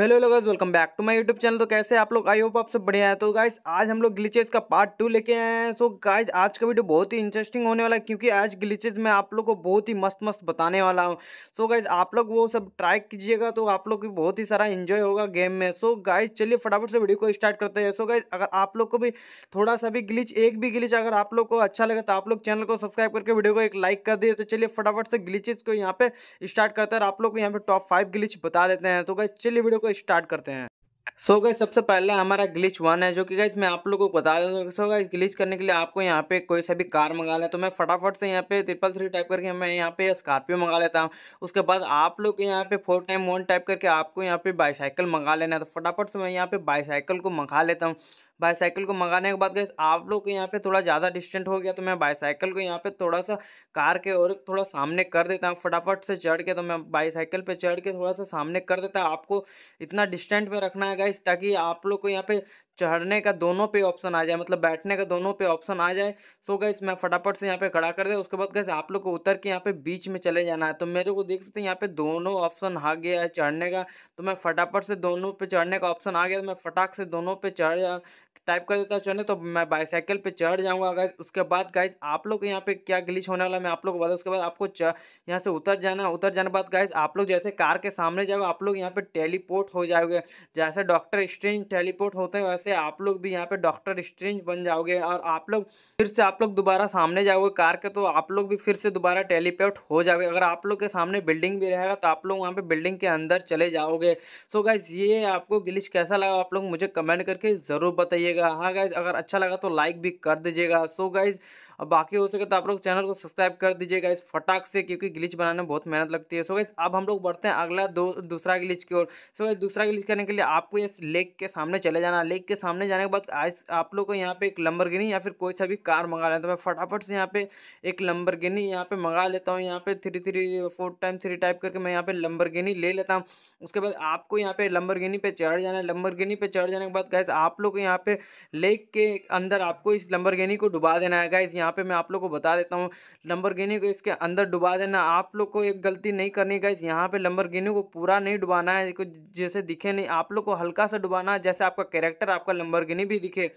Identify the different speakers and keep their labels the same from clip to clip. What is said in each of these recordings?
Speaker 1: hello hello guys welcome back to my YouTube channel तो कैसे आप लोग आई होप आप सब बढ़िया है तो गाइस आज हम लोग ग्लिचेस का पार्ट टू लेके आए हैं सो गाइस आज का वीडियो बहुत ही इंटरेस्टिंग होने वाला है क्योंकि आज ग्लिचेस में आप लोग को बहुत ही मस्त मस्त बताने वाला हूँ सो गाइज आप लोग वो सब ट्राई कीजिएगा तो आप लोग भी बहुत ही सारा इन्जॉय होगा गेम में सो गाइज चलिए फटाफट से वीडियो को स्टार्ट करते हैं सो गाइज अगर आप लोग को भी थोड़ा सा भी ग्लिच एक भी ग्लिच अगर आप लोग को अच्छा लगा तो आप लोग चैनल को सब्सक्राइब करके वीडियो को एक लाइक कर दिए तो चलिए फटाफट से ग्लिचेज को यहाँ पे स्टार्ट करते हैं आप लोग को यहाँ पे टॉप फाइव ग्लिच बता देते हैं तो गाइज चलिए वीडियो को को स्टार्ट करते हैं सो so गई सबसे पहले हमारा ग्लिच वन है जो कि गाइज मैं आप लोगों को बता दूँ सो गाइज ग्लिच करने के लिए आपको यहाँ पे कोई सा भी कार मंगा लें तो मैं फटाफट से यहाँ पे ट्रिपल थ्री टाइप करके मैं यहाँ पे स्कॉर्पियो मंगा लेता हूँ उसके बाद आप लोग यहाँ पे फोर टाइम वन टाइप करके आपको यहाँ पे बाईसाइकिल मंगा लेना है तो फटाफट से मैं यहाँ पे बाईसाइकिल को मंगा लेता हूँ बाईसाइकिल को मंगाने के बाद गैस आप लोग को यहाँ पे थोड़ा ज़्यादा डिस्टेंट हो गया तो मैं बाईसाइकिल को यहाँ पे थोड़ा सा कार के और थोड़ा सामने कर देता हूँ फटाफट से चढ़ के तो मैं बाईसाइकिल पे चढ़ के थोड़ा सा सामने कर देता हूँ आपको इतना डिस्टेंट में रखना है गैस ताकि आप लोग को यहाँ पे चढ़ने का दोनों पे ऑप्शन आ जाए मतलब बैठने का दोनों पे ऑप्शन आ जाए सो गए मैं फटाफट से यहाँ पे खड़ा कर दे उसके बाद गैस आप लोग को उतर के यहाँ पे बीच में चले जाना है तो मेरे को देख सकते हैं यहाँ पे दोनों ऑप्शन आ गया है चढ़ने का तो मैं फटाफट से दोनों पे चढ़ने का ऑप्शन आ गया तो मैं फटाक से दोनों पे चढ़ टाइप कर देता हूँ चौने तो मैं बाईसाइकिल पे चढ़ जाऊँगा अगर उसके बाद गाइज आप लोग यहाँ पे क्या ग्लिच होने वाला मैं आप लोग को बताऊँ उसके बाद आपको यहाँ से उतर जाना उतर जाने बाद गाइज आप लोग जैसे कार के सामने जाओगे आप लोग यहाँ पे टेलीपोर्ट हो जाओगे जैसे डॉक्टर स्ट्रेंज टेलीपोर्ट होते हैं वैसे आप लोग भी यहाँ पे डॉक्टर स्ट्रेंज बन जाओगे और आप लोग फिर से आप लोग दोबारा सामने जाओगे कार के तो आप लोग भी फिर से दोबारा टेलीपोर्ट हो जाओगे अगर आप लोग के सामने बिल्डिंग भी रहेगा तो आप लोग वहाँ पे बिल्डिंग के अंदर चले जाओगे सो गाइज ये आपको ग्लिच कैसा लगा आप लोग मुझे कमेंट करके ज़रूर बताइएगा दीजिएगा हाँ गाइज अगर अच्छा लगा तो लाइक भी कर दीजिएगा सो गाइज और बाकी हो सके तो आप लोग चैनल को सब्सक्राइब कर दीजिएगा इस फटाक से क्योंकि ग्लिच बनाने में बहुत मेहनत लगती है सो गाइज अब हम लोग बढ़ते हैं अगला दो दूसरा ग्लिच की ओर सो गाइज दूसरा ग्लिच करने के लिए आपको इस लेक के सामने चले जाना लेक के सामने जाने के बाद आप लोग को यहाँ पे एक लंबर या फिर कोई सा भी कार मंगा लेना तो मैं फटाफट से यहाँ पे एक लंबर गिनी यहाँ पे मंगा लेता हूँ यहाँ पे three three four time three type करके मैं यहाँ पे लंबर ले लेता हूँ उसके बाद आपको यहाँ पे लंबर पे चढ़ जाना है लंबर पे चढ़ जाने के बाद गैस आप लोग यहाँ पे लेक के अंदर आपको इस लंबर को डुबा देना है गाइज़ यहाँ पे मैं आप लोग को बता देता हूँ लंबरगेनी को इसके अंदर डुबा देना आप लोग को एक गलती नहीं करनी गाइज़ यहाँ पे लंबर को पूरा नहीं डुबाना है जैसे दिखे नहीं आप लोग को हल्का सा डुबाना है जैसे आपका कैरेक्टर आपका लंबर भी दिखे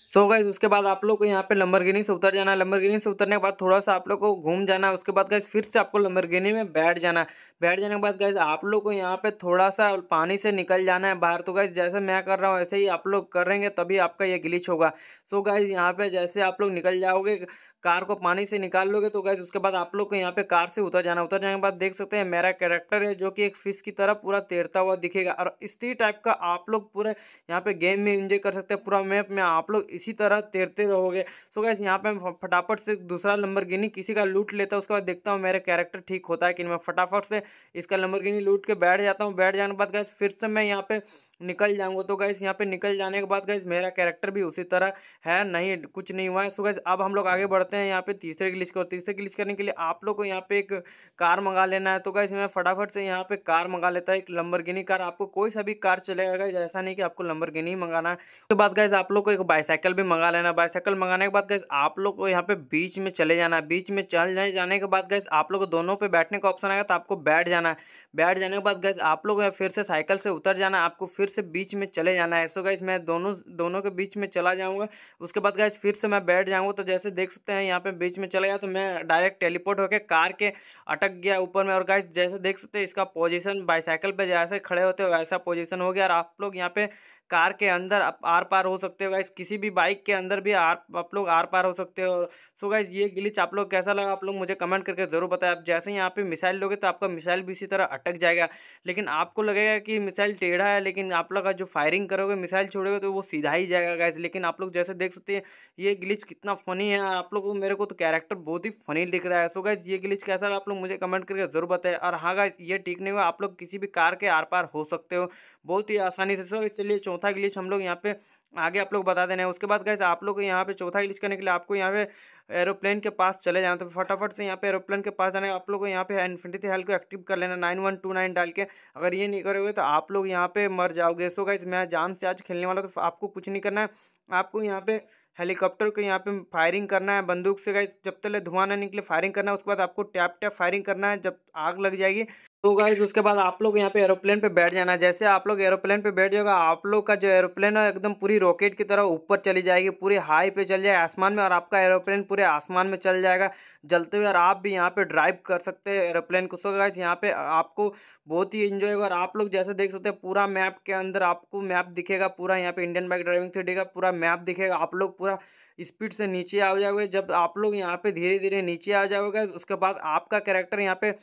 Speaker 1: सो गए उसके बाद आप लोग को यहाँ पे लंबरगिनी से उतर जाना गिनी से उतरने के बाद थोड़ा सा आप लोग को घूम जाना उसके बाद गए फिर से आपको गिनी में बैठ जाना बैठ जाने के बाद गए आप लोग को यहाँ पे थोड़ा सा पानी से निकल जाना है बाहर तो गए जैसे मैं कर रहा हूँ ऐसे ही आप लोग करेंगे तभी आपका ये ग्लिच होगा सो गए यहाँ पर जैसे आप लोग निकल जाओगे कार को पानी से निकाल लोगे तो गए उसके बाद आप लोग को यहाँ पे कार से उतर जाना उतर जाने के बाद देख सकते हैं मेरा कैरेक्टर है जो कि एक फिश की तरह पूरा तैरता हुआ दिखेगा और इसी टाइप का आप लोग पूरे यहाँ पे गेम में इंजॉय कर सकते हैं पूरा मैप में आप लोग इसी तरह तैरते रहोगे सो गैस यहाँ पे मैं फटाफट से दूसरा नंबर गिनी किसी का लूट लेता हूँ उसके बाद देखता हूँ मेरा कैरेक्टर ठीक होता है कि मैं फटाफट से इसका नंबर गिनी लूट के बैठ जाता हूँ बैठ जाने के बाद गैस फिर से मैं यहाँ पे निकल जाऊँगा तो गैस यहाँ पे निकल जाने के बाद गैस मेरा कैरेक्टर भी उसी तरह है नहीं कुछ नहीं हुआ है सो गैस अब हम लोग आगे बढ़ते हैं यहाँ पे तीसरे ग्लिच को तीसरे ग्लिच करने के लिए आप लोग को यहाँ पे एक कार मंगा लेना है तो गैस मैं फटाफट से यहाँ पे कार मंगा लेता है एक लंबर कार आपको कोई सा भी कार चलेगा ऐसा नहीं कि आपको लंबर ही मंगाना है तो बात गैस आप लोग को एक बाइसाइकिल साइकिल भी मंगा लेना बायसाइकिल मंगाने के बाद गैस आप लोग को यहाँ पे बीच में चले जाना बीच में चल जाने जाने के बाद गैस आप लोग को दोनों पे बैठने का ऑप्शन आएगा तो आपको बैठ जाना है बैठ जाने के बाद गैस आप लोग फिर से साइकिल से उतर जाना आपको फिर से बीच में चले जाना है सो गैस मैं दोनों दोनों के बीच में चला जाऊँगा उसके बाद गैस फिर से मैं बैठ जाऊँगा तो जैसे देख सकते हैं यहाँ पर बीच में चले गया तो मैं डायरेक्ट टेलीपोर्ट होकर कार के अटक गया ऊपर में और गैस जैसे देख सकते हैं इसका पोजिशन बाईसाइकिल पर जैसे खड़े होते वैसा पोजिशन हो गया और आप लोग यहाँ पे कार के अंदर आप आर पार हो सकते हो गाइज किसी भी बाइक के अंदर भी आर आप लोग आर पार हो सकते हो सो गाइज ये ग्लिच आप लोग कैसा लगा आप लोग मुझे कमेंट करके ज़रूर बताएं आप जैसे यहाँ पे मिसाइल लोगे तो आपका मिसाइल भी इसी तरह अटक जाएगा लेकिन आपको लगेगा कि मिसाइल टेढ़ा है लेकिन आप लोग का जो फायरिंग करोगे मिसाइल छोड़ोगे तो वो सीधा ही जाएगा गाइज लेकिन आप लोग जैसे देख सकते हैं ये ग्लिच कितना फ़नी है आप लोग को मेरे को तो कैरेक्टर बहुत ही फ़नी दिख रहा है सो गाइज ये ग्लिच कैसा लगा आप लोग मुझे कमेंट करके ज़रूर बताएं और हाँ गाइज ये ठीक नहीं हुआ आप लोग किसी भी कार के आर पार हो सकते हो बहुत ही आसानी से सो चलिए चौथा चौथा ग्लिच हम लोग यहाँ पे आगे आप लोग बता देना है उसके बाद गैस आप लोग यहाँ पे चौथा ग्लिच करने के लिए आपको यहाँ पे एरोप्लेन के पास चले जाना तो फटाफट से यहाँ पे एरोप्लेन के पास जाना है आप लोग को यहाँ पे इन्फिनिटी हेल को एक्टिव कर लेना नाइन वन टू नाइन डाल के अगर ये नहीं करोगे तो आप लोग यहाँ पे मर जाओगे सो गैस मैं जान से आज खेलने वाला तो आपको कुछ नहीं करना है आपको यहाँ पे हेलीकॉप्टर को यहाँ पे फायरिंग करना है बंदूक से गए जब तक धुआं ना निकले फायरिंग करना है उसके बाद आपको टैप टैप फायरिंग करना है जब आग लग जाएगी तो गाइज उसके बाद आप लोग यहाँ पे एरोप्लेन पे बैठ जाना जैसे आप लोग एरोप्लेन पे बैठ जाएगा आप लोग का जो एरोप्लेन है एकदम पूरी रॉकेट की तरह ऊपर चली जाएगी पूरी हाई पे चल जाएगी आसमान में और आपका एरोप्लेन पूरे आसमान में चल जाएगा जलते हुए और आप भी यहाँ पे ड्राइव कर सकते हैं एरोप्लेन को सो गाइज यहाँ पे आपको बहुत ही इंजॉय होगा और आप लोग जैसे देख सकते हैं पूरा मैप के अंदर आपको मैप दिखेगा पूरा यहाँ पे इंडियन बाइक ड्राइविंग थ्री का पूरा मैप दिखेगा आप लोग पूरा स्पीड से नीचे आ जाओगे जब आप लोग यहाँ पे धीरे धीरे नीचे आ जाओगे उसके बाद आपका कैरेक्टर यहाँ पे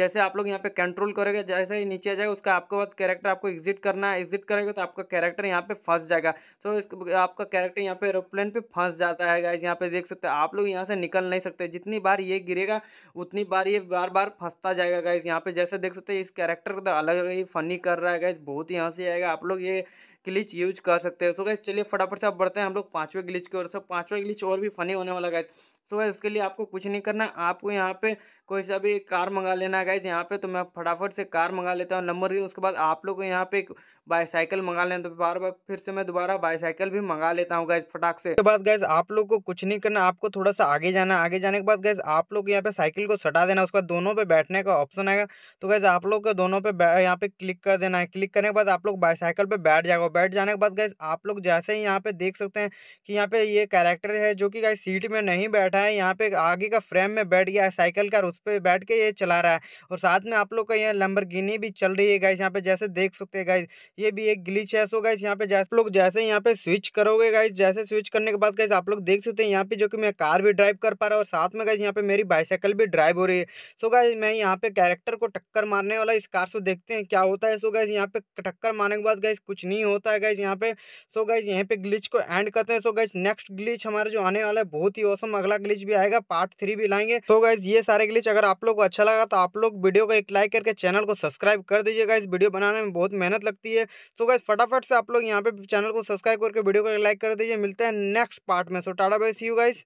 Speaker 1: जैसे आप लोग यहाँ पे कंट्रोल करोगे जैसे ही नीचे आ जाएगा उसका आपके बाद कैरेक्टर आपको एग्जिट करना है एग्जिट करेगा तो आपका कैरेक्टर यहाँ पे फंस जाएगा तो आपका कैरेक्टर यहाँ पे एरोप्लेन पर फंस जाता है गाइज यहाँ पे देख सकते हैं आप लोग यहाँ से निकल नहीं सकते जितनी बार ये गिरेगा उतनी बार ये बार बार फंसता जाएगा गाइज यहाँ पे जैसे देख सकते हैं इस कैरेक्टर का तो अलग ही फनी कर रहा है गाइज बहुत ही हंसी आएगा आप लोग ये ग्लिच यूज कर सकते हैं सो गैस चलिए फटाफट से आप बढ़ते हैं हम लोग पाँचवें ग्लिच की ओर से पाँचवा ग्लिच और भी फनी होने वाला गाइज सो गैस उसके लिए आपको कुछ नहीं करना आपको यहाँ पे कोई सा भी कार मंगा लेना है गाइज यहाँ पे तो मैं फटाफट से कार मंगा लेता हूँ नंबर उसके बाद आप लोग यहाँ पे एक बाईसाइकिल मंगा लेना तो बार बार फिर से मैं दोबारा बाईसाइकिल भी मंगा लेता हूँ गैस फटाक से उसके बाद गैस आप लोग को कुछ नहीं करना आपको थोड़ा सा आगे जाना आगे जाने के बाद गैस आप लोग यहाँ पे साइकिल को सटा देना उसके बाद दोनों पे बैठने का ऑप्शन आएगा तो गैस आप लोग को दोनों पे यहाँ पे क्लिक कर देना है क्लिक करने के बाद आप लोग बाईसाइकिल पे बैठ जाएगा बैठ जाने के बाद गैस आप लोग जैसे ही यहाँ पे देख सकते हैं कि यहाँ पे ये कैरेक्टर है जो कि गैस सीट में नहीं बैठा है यहाँ पे आगे का फ्रेम में बैठ गया है साइकिल का उस पर बैठ के ये चला रहा है और साथ में आप लोग का यहाँ लंबर भी चल रही है गाइस यहाँ पे जैसे देख सकते हैं गाइस ये भी एक ग्लिच है सो गाइस यहाँ पे जैसे लोग जैसे यहाँ पे स्विच करोगे गाइस जैसे स्विच करने के बाद गाइस आप लोग देख सकते हैं यहाँ पे जो कि मैं कार भी ड्राइव कर पा रहा हूँ और साथ में गाइस यहाँ पे मेरी बाइसाइकिल भी ड्राइव हो रही है सो गाइज मैं यहाँ पे कैरेक्टर को टक्कर मारने वाला इस कार से देखते हैं क्या होता है सो गाइज यहाँ पे टक्कर मारने के बाद गाइज कुछ नहीं होता होता है गाइज यहाँ पे सो गाइज यहाँ पे ग्लिच को एंड करते हैं सो गाइज नेक्स्ट ग्लिच हमारे जो आने वाला है बहुत ही औसम अगला ग्लिच भी आएगा पार्ट थ्री भी लाएंगे सो गाइज ये सारे ग्लिच अगर आप लोग को अच्छा लगा तो आप लोग वीडियो को एक लाइक करके चैनल को सब्सक्राइब कर दीजिएगा इस वीडियो बनाने में बहुत मेहनत लगती है सो गाइज फटाफट से आप लोग यहाँ पे चैनल को सब्सक्राइब करके वीडियो को लाइक कर दीजिए मिलते हैं नेक्स्ट पार्ट में so tata bye see you guys